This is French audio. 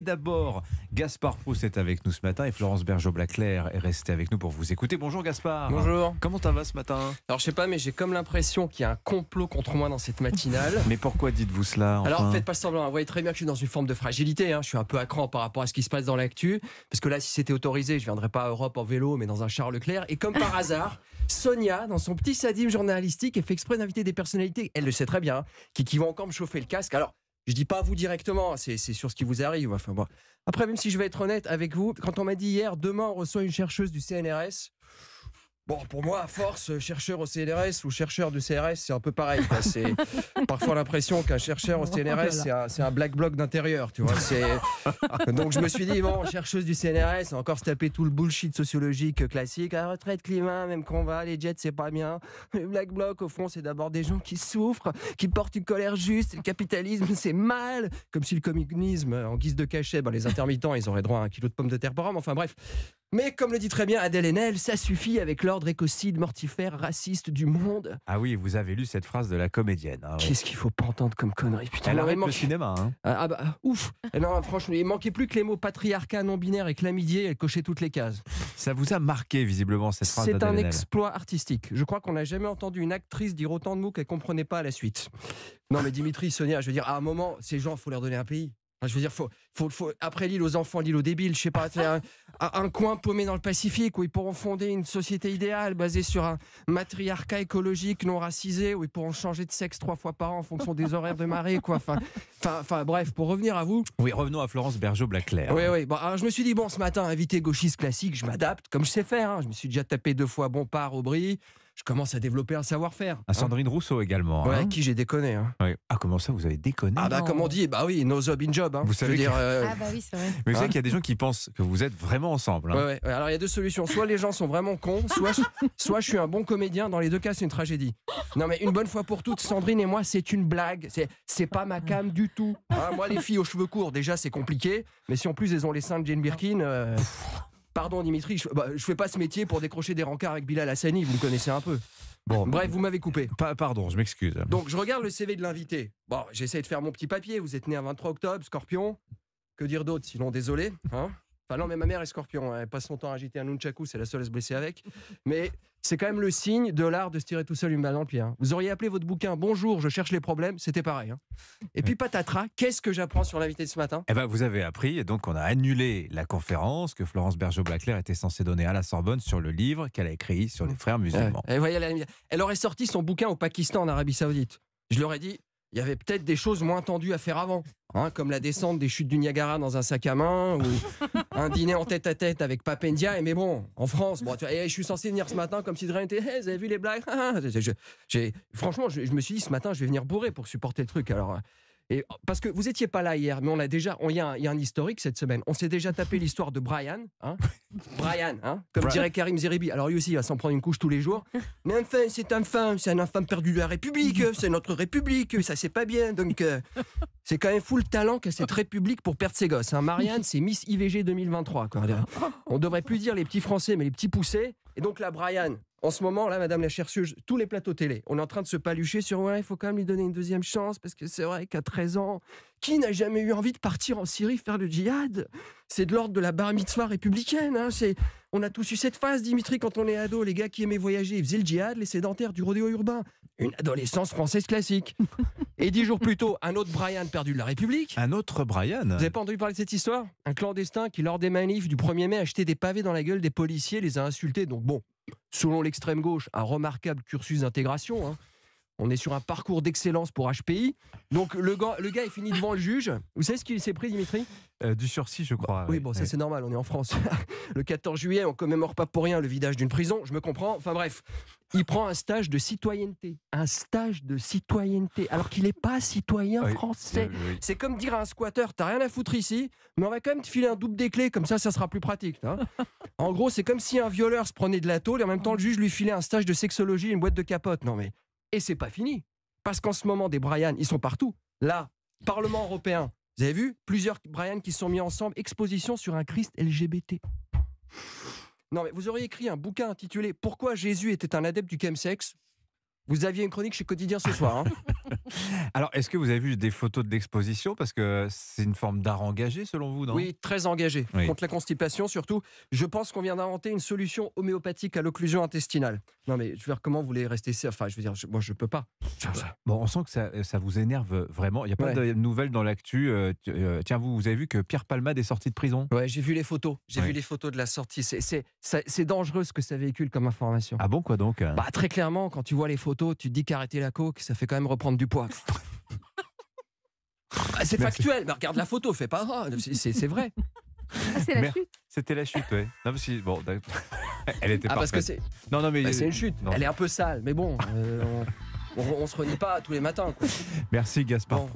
D'abord, Gaspard Proust est avec nous ce matin et Florence Bergeau-Blaclair est restée avec nous pour vous écouter. Bonjour Gaspard. Bonjour. Comment ça va ce matin Alors je sais pas, mais j'ai comme l'impression qu'il y a un complot contre moi dans cette matinale. mais pourquoi dites-vous cela Alors faites pas semblant. Hein. Vous voyez très bien que je suis dans une forme de fragilité. Hein. Je suis un peu à par rapport à ce qui se passe dans l'actu. Parce que là, si c'était autorisé, je viendrais pas à Europe en vélo, mais dans un char Leclerc. Et comme par hasard, Sonia, dans son petit sadisme journalistique, est fait exprès d'inviter des personnalités, elle le sait très bien, qui, qui vont encore me chauffer le casque. Alors je dis pas à vous directement, c'est sur ce qui vous arrive. Enfin, Après, même si je vais être honnête avec vous, quand on m'a dit hier, demain on reçoit une chercheuse du CNRS, Bon, pour moi, à force, chercheur au CNRS ou chercheur du CRS, c'est un peu pareil. C'est parfois l'impression qu'un chercheur au CNRS, c'est un, black bloc d'intérieur, tu vois. Donc je me suis dit, bon, chercheuse du CNRS, encore se taper tout le bullshit sociologique classique. La hein, retraite, climat, même qu'on va, les jets, c'est pas bien. Le black bloc, au fond, c'est d'abord des gens qui souffrent, qui portent une colère juste. Le capitalisme, c'est mal. Comme si le communisme, en guise de cachet, ben, les intermittents, ils auraient droit à un kilo de pommes de terre par an. Enfin bref, mais comme le dit très bien Adèle Haenel, ça suffit avec l'ordre écocide, mortifère, raciste du monde. Ah oui, vous avez lu cette phrase de la comédienne. Hein, Qu'est-ce qu'il faut pas entendre comme connerie Putain, Elle arrête le cinéma. Hein. Ah, ah, bah ouf Non, eh ben, franchement, il manquait plus que les mots patriarcat, non-binaire et clamidier, elle cochait toutes les cases. Ça vous a marqué visiblement cette phrase C'est un exploit artistique. Je crois qu'on n'a jamais entendu une actrice dire autant de mots qu'elle comprenait pas à la suite. Non mais Dimitri, Sonia, je veux dire, à un moment, ces gens, faut leur donner un pays je veux dire, faut, faut, faut, après l'île aux enfants, l'île aux débiles, je sais pas, un, coin paumé dans le Pacifique où ils pourront fonder une société idéale basée sur un matriarcat écologique non racisé, où ils pourront changer de sexe trois fois par an en fonction des horaires de marée, quoi. Enfin, enfin, bref, pour revenir à vous. Oui, revenons à Florence Bergeau-Blaclair. Oui, oui. alors, bah, je me suis dit, bon, ce matin, invité gauchiste classique, je m'adapte, comme je sais faire. Hein. Je me suis déjà tapé deux fois au Aubry je commence à développer un savoir-faire. À hein. Sandrine Rousseau également. Ouais, à hein. qui j'ai déconné. Hein. Ah, comment ça, vous avez déconné Ah, bah, comme on dit, bah oui, no job in job. Vous savez. Dire, euh, Ah, bah oui, c'est vrai. Mais vous savez qu'il y a des gens qui pensent que vous êtes vraiment ensemble. Ouais, Alors, il y a deux solutions. Soit les gens sont vraiment cons, soit je, soit je suis un bon comédien. Dans les deux cas, c'est une tragédie. Non, mais une bonne fois pour toutes, Sandrine et moi, c'est une blague. C'est pas ma cam du tout. moi, les filles aux cheveux courts, déjà, c'est compliqué. Mais si en plus, elles ont les seins de Jane Birkin. Euh, Pardon Dimitri, je, ne bah, fais pas ce métier pour décrocher des rencarts avec Bilal Hassani, vous le connaissez un peu. Bon, Bref, vous m'avez coupé. pardon, je m'excuse. Donc je regarde le CV de l'invité. Bon, j'essaie de faire mon petit papier. Vous êtes né un 23 octobre, Scorpion. Que dire d'autre Sinon, désolé. Hein non, mais ma mère est scorpion. Hein. Elle passe son temps à agiter un nunchaku. C'est la seule à se blesser avec. Mais c'est quand même le signe de l'art de se tirer tout seul une balle dans le hein. Vous auriez appelé votre bouquin Bonjour, je cherche les problèmes. C'était pareil. Hein. Et puis, patatras, qu'est-ce que j'apprends sur l'invité de ce matin Eh ben, vous avez appris. Et donc, on a annulé la conférence que Florence berger blaclair était censée donner à la Sorbonne sur le livre qu'elle a écrit sur les frères musulmans. et elle, elle aurait sorti son bouquin au Pakistan, en Arabie Saoudite. Je leur ai dit, il y avait peut-être des choses moins tendues à faire avant, hein, comme la descente des chutes du Niagara dans un sac à main ou un dîner en tête à tête avec Papendia. Et mais bon, en France, bon, tu eh, je suis censé venir ce matin comme si de rien n'était. Eh, vous avez vu les blagues ah, ah, ah, Franchement, je, me suis dit ce matin, je vais venir bourrer pour supporter le truc. Alors, et parce que vous n'étiez pas là hier, mais on a déjà, il y, a un historique cette semaine. On s'est déjà tapé l'histoire de Brian, hein. Brian, hein, comme dirait Karim Zeribi. Alors lui aussi, il va s'en prendre une couche tous les jours. Mais enfin, c'est un fin, c'est un enfant perdu de la République, c'est notre République, ça c'est pas bien. Donc euh, c'est quand même fou le talent qu'a cette République pour perdre ses gosses. Hein. Marianne, c'est Miss IVG 2023. Ah. On devrait plus dire les petits Français, mais les petits poussés. Et donc la Brian, en ce moment, là, Madame la chercheuse, tous les plateaux télé, on est en train de se palucher sur ouais, il faut quand même lui donner une deuxième chance parce que c'est vrai qu'à 13 ans, qui n'a jamais eu envie de partir en Syrie faire le djihad C'est de l'ordre de la bar mitzvah républicaine. Hein, on a tous eu cette phase, Dimitri, quand on est ado. Les gars qui aimaient voyager, ils faisaient le djihad, les sédentaires du rodéo urbain. Une adolescence française classique. Et dix jours plus tôt, un autre Brian perdu de la République. Un autre Brian Vous avez pas entendu parler de cette histoire Un clandestin qui, lors des manifs du 1er mai, a jeté des pavés dans la gueule des policiers, les a insultés. Donc bon, selon l'extrême gauche, un remarquable cursus d'intégration. Hein, on est sur un parcours d'excellence pour HPI. Donc le gars, le gars est fini devant le juge. Vous savez ce qu'il s'est pris, Dimitri euh, Du sursis, je crois. oui, bon, ça c'est normal, on est en France. le 14 juillet, on commémore pas pour rien le vidage d'une prison, je me comprends. Enfin bref, il prend un stage de citoyenneté. Un stage de citoyenneté, alors qu'il n'est pas citoyen français. Euh, c'est comme dire à un squatter, t'as rien à foutre ici, mais on va quand même te filer un double des clés, comme ça, ça sera plus pratique. Hein. en gros, c'est comme si un violeur se prenait de la tôle et en même temps le juge lui filait un stage de sexologie et une boîte de capote. Non mais et c'est pas fini. Parce qu'en ce moment, des Brian, ils sont partout. Là, Parlement européen, vous avez vu Plusieurs Brian qui sont mis ensemble, exposition sur un Christ LGBT. Non, mais vous auriez écrit un bouquin intitulé Pourquoi Jésus était un adepte du chemsex Vous aviez une chronique chez Quotidien ce soir. Hein Alors, est-ce que vous avez vu des photos de l'exposition Parce que c'est une forme d'art engagé, selon vous, non Oui, très engagé. Contre la constipation, surtout. Je pense qu'on vient d'inventer une solution homéopathique à l'occlusion intestinale. Non, mais je veux dire, comment vous voulez rester Enfin, je veux dire, moi, je peux pas. Bon, on sent que ça, euh, vous énerve vraiment. Il n'y a pas de nouvelles dans l'actu. Euh, euh, tiens, vous, avez vu que Pierre Palmade est sorti de prison Ouais, j'ai vu les photos. J'ai vu les photos de la sortie. C'est dangereux ce que ça véhicule comme information. Ah bon, quoi donc bah, Très clairement, quand tu vois les photos, tu dis qu'arrêter la coke, ça fait quand même reprendre du poids. Ah, c'est factuel, regarde la photo, fais pas. Ah, c'est vrai. Ah, c'était la chute, oui. Non, mais si, bon, elle était parce que c'est. Non, non, mais. Bah, c'est euh, une chute. Elle est un peu sale, mais bon, euh, on, se renie pas tous les matins. Merci Gaspard